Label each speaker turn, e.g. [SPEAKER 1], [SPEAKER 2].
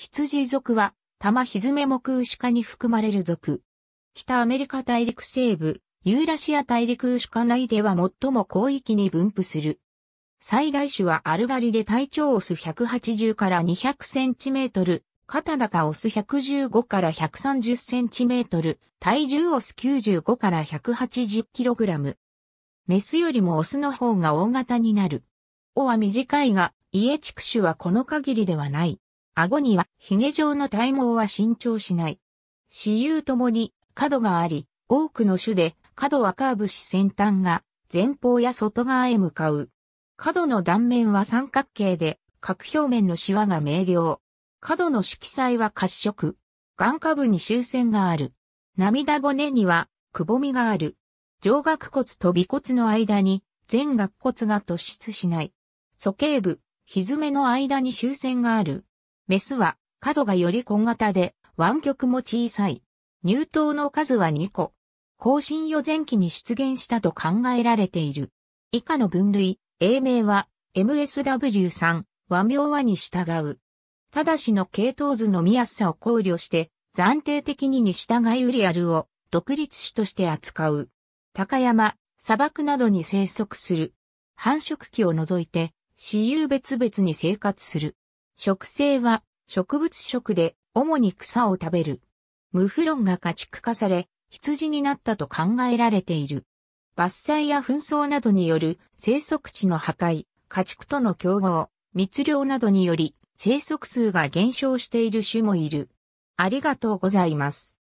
[SPEAKER 1] 羊族は、玉ひずめ目牛科に含まれる族。北アメリカ大
[SPEAKER 2] 陸西部、ユーラシア大陸牛科内では最も広域に分布する。最大種はアルガリで体長オス180から200センチメートル、肩高オス115から130センチメートル、体重オス95から180キログラム。メスよりもオスの方が大型になる。尾は短いが、家ク種はこの限りではない。顎には髭状の体毛は伸長しない。雌雄ともに角があり、多くの種で角はカーブし先端が前方や外側へ向かう。角の断面は三角形で、角表面のシワが明瞭。角の色彩は褐色。眼下部に終線がある。涙骨にはくぼみがある。上顎骨と尾骨の間に前顎骨が突出しない。鼠径部、蹄の間に終線がある。メスは角がより小型で湾曲も小さい。入頭の数は2個。更新予前期に出現したと考えられている。以下の分類、英名は MSW3、和名和に従う。ただしの系統図の見やすさを考慮して、暫定的にに従いウリアルを独立種として扱う。高山、砂漠などに生息する。繁殖期を除いて、私有別々に生活する。食性は植物食で主に草を食べる。ムフロンが家畜化され、羊になったと考えられている。伐採や紛争などによる生息地の破壊、家畜との競合、密漁などにより生息数が減少してい
[SPEAKER 1] る種もいる。ありがとうございます。